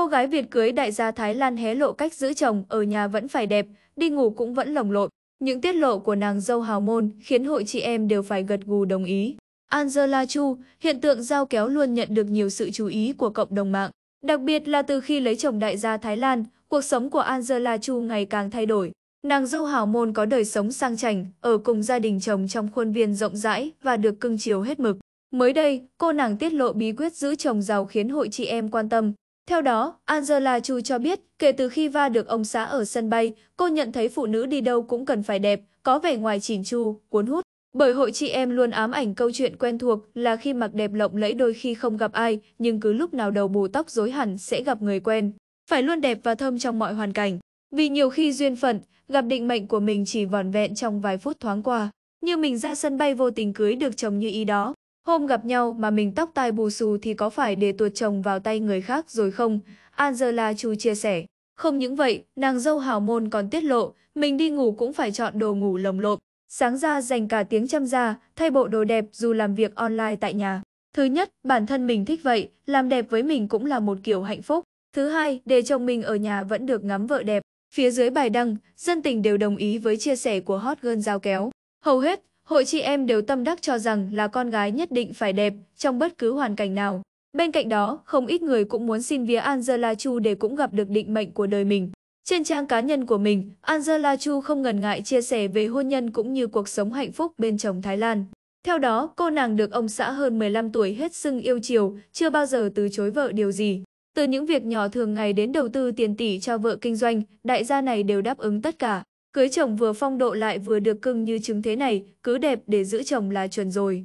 Cô gái Việt cưới đại gia Thái Lan hé lộ cách giữ chồng ở nhà vẫn phải đẹp, đi ngủ cũng vẫn lồng lộn. Những tiết lộ của nàng dâu hào môn khiến hội chị em đều phải gật gù đồng ý. Angela Chu, hiện tượng giao kéo luôn nhận được nhiều sự chú ý của cộng đồng mạng. Đặc biệt là từ khi lấy chồng đại gia Thái Lan, cuộc sống của Angela Chu ngày càng thay đổi. Nàng dâu hào môn có đời sống sang chảnh, ở cùng gia đình chồng trong khuôn viên rộng rãi và được cưng chiều hết mực. Mới đây, cô nàng tiết lộ bí quyết giữ chồng giàu khiến hội chị em quan tâm, theo đó, Angela Chu cho biết, kể từ khi va được ông xã ở sân bay, cô nhận thấy phụ nữ đi đâu cũng cần phải đẹp, có vẻ ngoài chỉn chu, cuốn hút. Bởi hội chị em luôn ám ảnh câu chuyện quen thuộc là khi mặc đẹp lộng lẫy đôi khi không gặp ai, nhưng cứ lúc nào đầu bù tóc rối hẳn sẽ gặp người quen. Phải luôn đẹp và thơm trong mọi hoàn cảnh. Vì nhiều khi duyên phận, gặp định mệnh của mình chỉ vòn vẹn trong vài phút thoáng qua. Như mình ra sân bay vô tình cưới được chồng như ý đó. Hôm gặp nhau mà mình tóc tai bù xù thì có phải để tuột chồng vào tay người khác rồi không? Angela Chu chia sẻ. Không những vậy, nàng dâu hào môn còn tiết lộ, mình đi ngủ cũng phải chọn đồ ngủ lồng lộn. Sáng ra dành cả tiếng chăm ra, thay bộ đồ đẹp dù làm việc online tại nhà. Thứ nhất, bản thân mình thích vậy, làm đẹp với mình cũng là một kiểu hạnh phúc. Thứ hai, để chồng mình ở nhà vẫn được ngắm vợ đẹp. Phía dưới bài đăng, dân tình đều đồng ý với chia sẻ của hot girl giao kéo. Hầu hết, Hội chị em đều tâm đắc cho rằng là con gái nhất định phải đẹp trong bất cứ hoàn cảnh nào. Bên cạnh đó, không ít người cũng muốn xin vía Angela Chu để cũng gặp được định mệnh của đời mình. Trên trang cá nhân của mình, Angela Chu không ngần ngại chia sẻ về hôn nhân cũng như cuộc sống hạnh phúc bên chồng Thái Lan. Theo đó, cô nàng được ông xã hơn 15 tuổi hết sưng yêu chiều, chưa bao giờ từ chối vợ điều gì. Từ những việc nhỏ thường ngày đến đầu tư tiền tỷ cho vợ kinh doanh, đại gia này đều đáp ứng tất cả. Cưới chồng vừa phong độ lại vừa được cưng như chứng thế này, cứ đẹp để giữ chồng là chuẩn rồi.